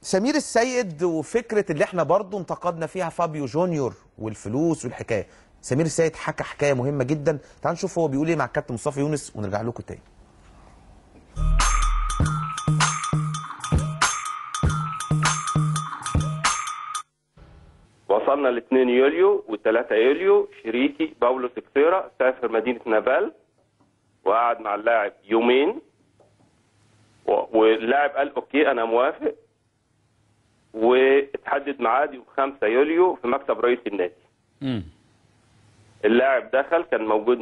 سمير السيد وفكره اللي احنا برضو انتقدنا فيها فابيو جونيور والفلوس والحكايه سمير السيد حكى حكايه مهمه جدا تعال نشوف هو بيقول ايه مع الكابتن مصطفى يونس ونرجع لكم تاني وصلنا ل 2 يوليو و3 يوليو شريكي باولو سكتيرا سافر مدينه نابال وقعد مع اللاعب يومين واللاعب قال اوكي انا موافق واتحدد ميعاد يوم 5 يوليو في مكتب رئيس النادي. امم اللاعب دخل كان موجود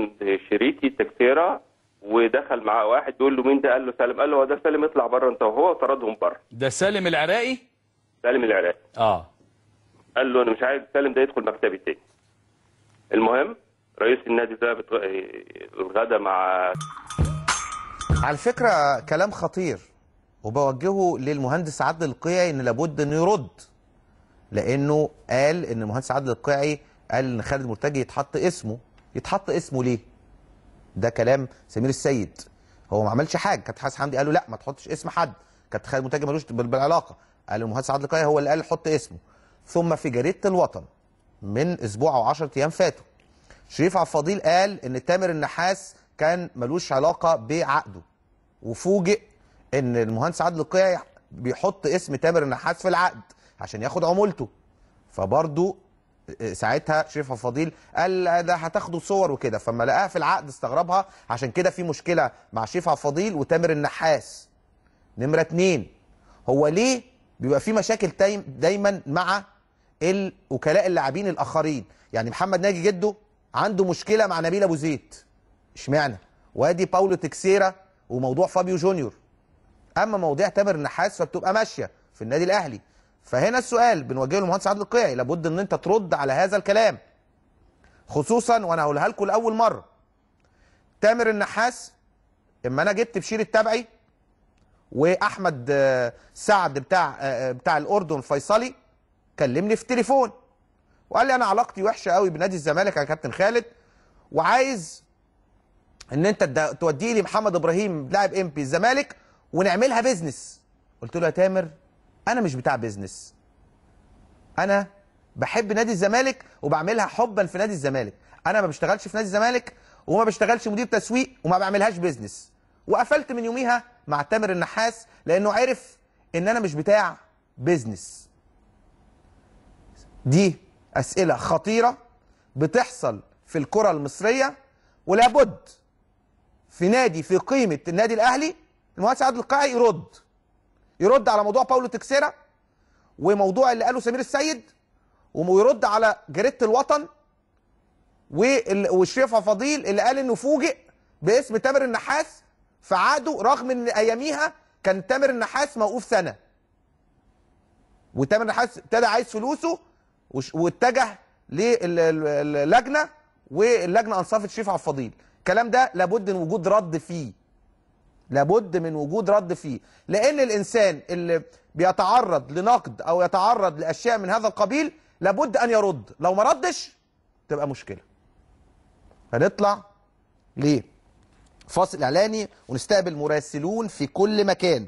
شريكي تكتيره ودخل معاه واحد بيقول له مين ده؟ قال له سالم، قال له هو ده سالم اطلع بره انت وهو وطردهم بره. ده سالم العراقي؟ سالم العراقي. اه. قال له انا مش عايز سالم ده يدخل مكتبي تاني. المهم رئيس النادي ده بتغ... الغدا آه، مع على فكره كلام خطير وبوجهه للمهندس عادل القيعي ان لابد انه يرد لانه قال ان المهندس عادل القيعي قال ان خالد مرتجي يتحط اسمه يتحط اسمه ليه ده كلام سمير السيد هو ما عملش حاجه كابتن حسن حمدي قال له لا ما تحطش اسم حد كابتن خالد مرتجي ملوش بالعلاقه قال المهندس عادل القيعي هو اللي قال حط اسمه ثم في جريده الوطن من اسبوع او 10 ايام فاتوا شريف عبد الفضيل قال ان تامر النحاس كان ملوش علاقه بعقده وفوجئ ان المهندس عادل القيعي بيحط اسم تامر النحاس في العقد عشان ياخد عمولته فبرضه آه، ساعتها شريف فضيل قال ده هتاخدوا صور وكده فما لقاها في العقد استغربها عشان كده في مشكله مع شريف فضيل وتامر النحاس نمره اتنين هو ليه بيبقى في مشاكل دايما مع الوكلاء اللاعبين الاخرين يعني محمد ناجي جده عنده مشكله مع نبيل ابو زيد اشمعنى وادي باولو تكسيرا وموضوع فابيو جونيور اما مواضيع تامر النحاس فبتبقى ماشيه في النادي الاهلي فهنا السؤال بنوجهه للمهندس عادل القيعي لابد ان انت ترد على هذا الكلام خصوصا وانا هقولها لكم لاول مره تامر النحاس اما انا جبت بشير التبعي واحمد آه، سعد بتاع آه، آه، بتاع الاردن الفيصلي كلمني في تليفون وقال لي انا علاقتي وحشه قوي بنادي الزمالك يا كابتن خالد وعايز ان انت توديه لي محمد ابراهيم لاعب ام بي الزمالك ونعملها بيزنس قلت له يا تامر انا مش بتاع بيزنس انا بحب نادي الزمالك وبعملها حبا في نادي الزمالك انا ما بشتغلش في نادي الزمالك وما بشتغلش مدير تسويق وما بعملهاش بيزنس وقفلت من يوميها مع تامر النحاس لانه عرف ان انا مش بتاع بيزنس دي اسئله خطيره بتحصل في الكره المصريه ولابد في نادي في قيمه النادي الاهلي المهندس عادل القاعي يرد يرد على موضوع باولو تكسيرا وموضوع اللي قاله سمير السيد ويرد على جريده الوطن والشريف فضيل اللي قال انه فوجئ باسم تامر النحاس فعادوا رغم ان اياميها كان تامر النحاس موقوف سنه وتامر النحاس ابتدى عايز فلوسه واتجه للجنه واللجنه انصفت شريف عبد الفضيل الكلام ده لابد من وجود رد فيه لابد من وجود رد فيه لأن الإنسان اللي بيتعرض لنقد أو يتعرض لأشياء من هذا القبيل لابد أن يرد لو ما ردش تبقى مشكلة هنطلع ليه فاصل إعلاني ونستقبل مراسلون في كل مكان